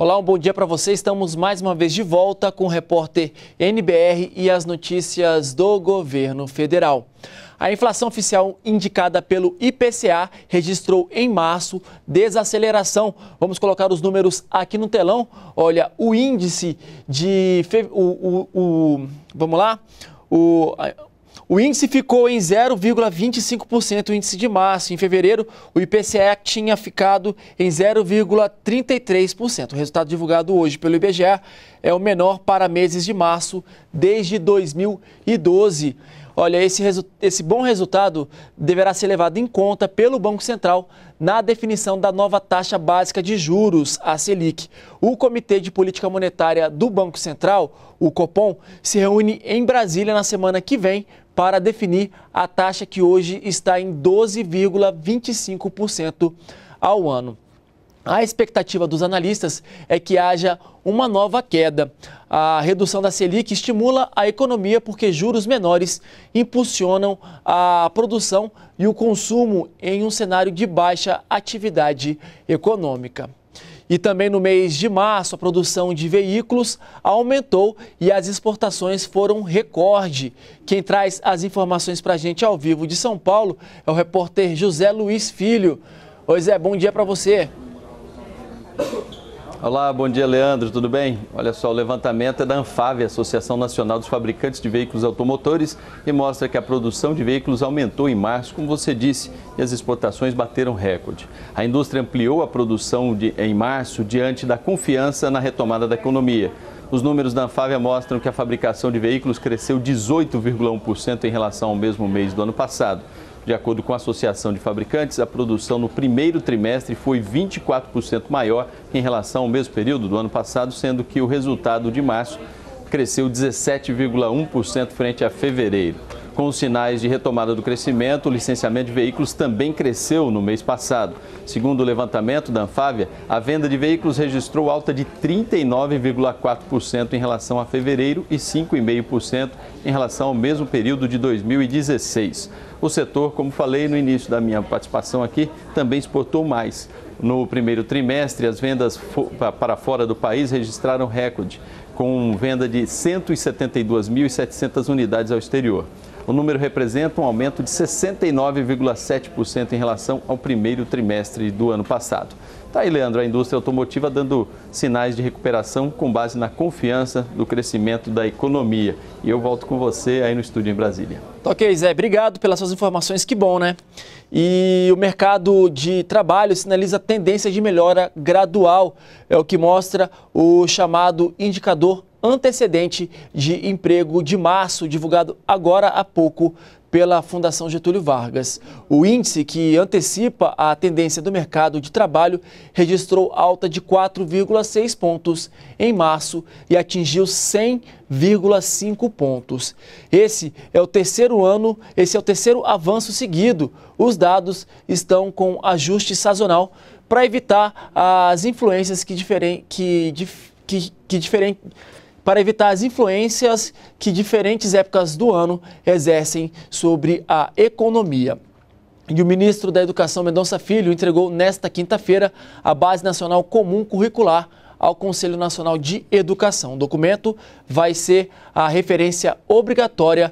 Olá, um bom dia para você. Estamos mais uma vez de volta com o repórter NBR e as notícias do governo federal. A inflação oficial indicada pelo IPCA registrou em março desaceleração. Vamos colocar os números aqui no telão. Olha, o índice de. Fe... O, o, o... Vamos lá? O, o índice ficou em 0,25% o índice de março. Em fevereiro, o IPCA tinha ficado em 0,33%. O resultado divulgado hoje pelo IBGE é o menor para meses de março desde 2012. Olha, esse, esse bom resultado deverá ser levado em conta pelo Banco Central na definição da nova taxa básica de juros, a Selic. O Comitê de Política Monetária do Banco Central, o COPOM, se reúne em Brasília na semana que vem para definir a taxa que hoje está em 12,25% ao ano. A expectativa dos analistas é que haja uma nova queda. A redução da Selic estimula a economia porque juros menores impulsionam a produção e o consumo em um cenário de baixa atividade econômica. E também no mês de março, a produção de veículos aumentou e as exportações foram recorde. Quem traz as informações para a gente ao vivo de São Paulo é o repórter José Luiz Filho. Oi, Zé, bom dia para você. Olá, bom dia Leandro, tudo bem? Olha só, o levantamento é da ANFAV, Associação Nacional dos Fabricantes de Veículos Automotores, e mostra que a produção de veículos aumentou em março, como você disse, e as exportações bateram recorde. A indústria ampliou a produção de, em março diante da confiança na retomada da economia. Os números da Anfávia mostram que a fabricação de veículos cresceu 18,1% em relação ao mesmo mês do ano passado. De acordo com a Associação de Fabricantes, a produção no primeiro trimestre foi 24% maior em relação ao mesmo período do ano passado, sendo que o resultado de março cresceu 17,1% frente a fevereiro. Com os sinais de retomada do crescimento, o licenciamento de veículos também cresceu no mês passado. Segundo o levantamento da Anfávia, a venda de veículos registrou alta de 39,4% em relação a fevereiro e 5,5% em relação ao mesmo período de 2016. O setor, como falei no início da minha participação aqui, também exportou mais. No primeiro trimestre, as vendas para fora do país registraram recorde, com venda de 172.700 unidades ao exterior. O número representa um aumento de 69,7% em relação ao primeiro trimestre do ano passado. Tá aí, Leandro, a indústria automotiva dando sinais de recuperação com base na confiança do crescimento da economia. E eu volto com você aí no estúdio em Brasília. Tá ok, Zé, obrigado pelas suas informações, que bom, né? E o mercado de trabalho sinaliza tendência de melhora gradual, é o que mostra o chamado indicador antecedente de emprego de março, divulgado agora há pouco pela Fundação Getúlio Vargas. O índice, que antecipa a tendência do mercado de trabalho, registrou alta de 4,6 pontos em março e atingiu 100,5 pontos. Esse é o terceiro ano, esse é o terceiro avanço seguido. Os dados estão com ajuste sazonal para evitar as influências que, diferem, que, que, que diferem para evitar as influências que diferentes épocas do ano exercem sobre a economia. E o ministro da Educação Mendonça Filho entregou nesta quinta-feira a Base Nacional Comum Curricular ao Conselho Nacional de Educação. O documento vai ser a referência obrigatória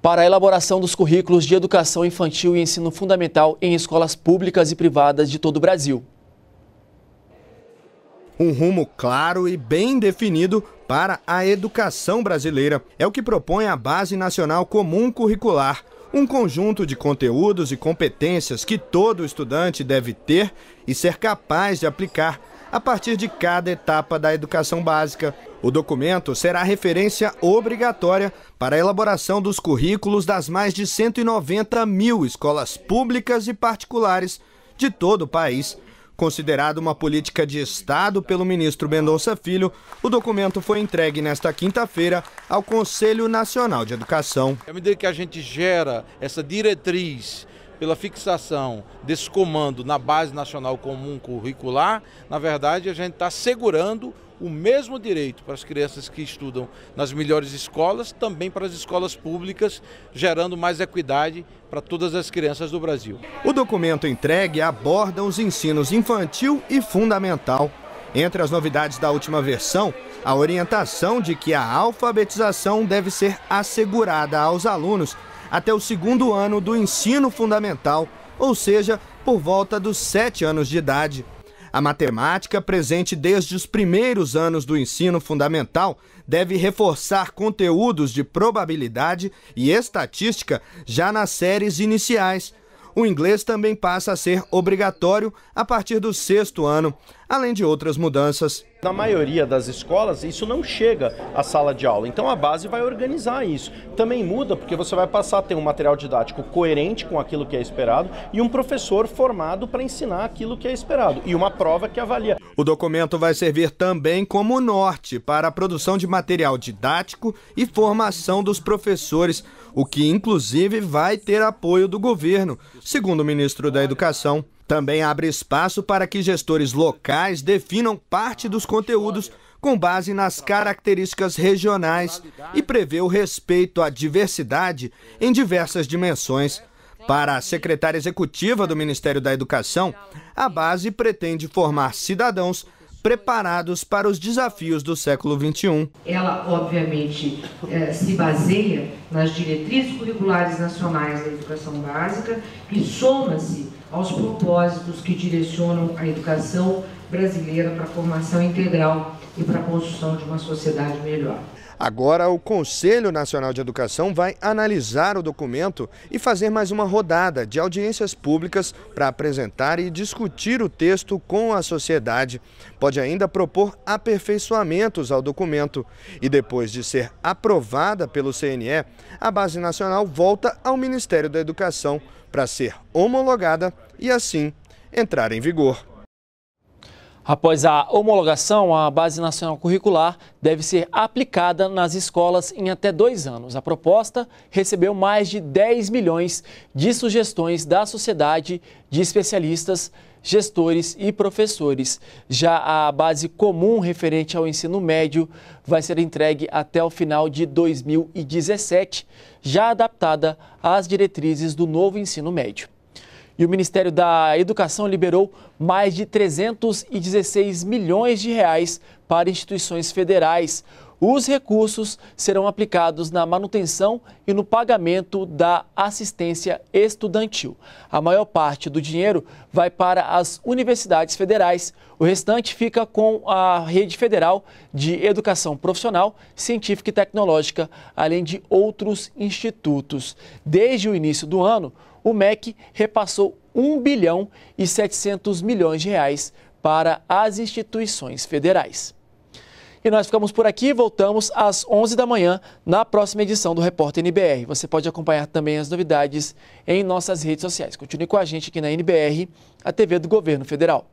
para a elaboração dos currículos de educação infantil e ensino fundamental em escolas públicas e privadas de todo o Brasil um rumo claro e bem definido para a educação brasileira. É o que propõe a Base Nacional Comum Curricular, um conjunto de conteúdos e competências que todo estudante deve ter e ser capaz de aplicar a partir de cada etapa da educação básica. O documento será referência obrigatória para a elaboração dos currículos das mais de 190 mil escolas públicas e particulares de todo o país Considerado uma política de Estado pelo ministro Mendonça Filho, o documento foi entregue nesta quinta-feira ao Conselho Nacional de Educação. À medida que a gente gera essa diretriz pela fixação desse comando na Base Nacional Comum Curricular, na verdade a gente está segurando o mesmo direito para as crianças que estudam nas melhores escolas, também para as escolas públicas, gerando mais equidade para todas as crianças do Brasil. O documento entregue aborda os ensinos infantil e fundamental. Entre as novidades da última versão, a orientação de que a alfabetização deve ser assegurada aos alunos até o segundo ano do ensino fundamental, ou seja, por volta dos sete anos de idade. A matemática, presente desde os primeiros anos do ensino fundamental, deve reforçar conteúdos de probabilidade e estatística já nas séries iniciais. O inglês também passa a ser obrigatório a partir do sexto ano, além de outras mudanças. Na maioria das escolas, isso não chega à sala de aula. Então a base vai organizar isso. Também muda porque você vai passar a ter um material didático coerente com aquilo que é esperado e um professor formado para ensinar aquilo que é esperado e uma prova que avalia. O documento vai servir também como norte para a produção de material didático e formação dos professores, o que inclusive vai ter apoio do governo, segundo o ministro da Educação, também abre espaço para que gestores locais definam parte dos conteúdos com base nas características regionais e prevê o respeito à diversidade em diversas dimensões. Para a secretária executiva do Ministério da Educação, a base pretende formar cidadãos preparados para os desafios do século XXI. Ela, obviamente, eh, se baseia nas diretrizes curriculares nacionais da educação básica e soma-se aos propósitos que direcionam a educação brasileira para a formação integral e para a construção de uma sociedade melhor. Agora, o Conselho Nacional de Educação vai analisar o documento e fazer mais uma rodada de audiências públicas para apresentar e discutir o texto com a sociedade. Pode ainda propor aperfeiçoamentos ao documento. E depois de ser aprovada pelo CNE, a Base Nacional volta ao Ministério da Educação para ser homologada e, assim, entrar em vigor. Após a homologação, a Base Nacional Curricular deve ser aplicada nas escolas em até dois anos. A proposta recebeu mais de 10 milhões de sugestões da sociedade, de especialistas, gestores e professores. Já a base comum referente ao ensino médio vai ser entregue até o final de 2017, já adaptada às diretrizes do novo ensino médio. E o Ministério da Educação liberou mais de 316 milhões de reais para instituições federais. Os recursos serão aplicados na manutenção e no pagamento da assistência estudantil. A maior parte do dinheiro vai para as universidades federais, o restante fica com a Rede Federal de Educação Profissional, Científica e Tecnológica, além de outros institutos. Desde o início do ano, o MEC repassou 1 bilhão e 700 milhões de reais para as instituições federais. E nós ficamos por aqui, voltamos às 11 da manhã na próxima edição do Repórter NBR. Você pode acompanhar também as novidades em nossas redes sociais. Continue com a gente aqui na NBR, a TV do Governo Federal.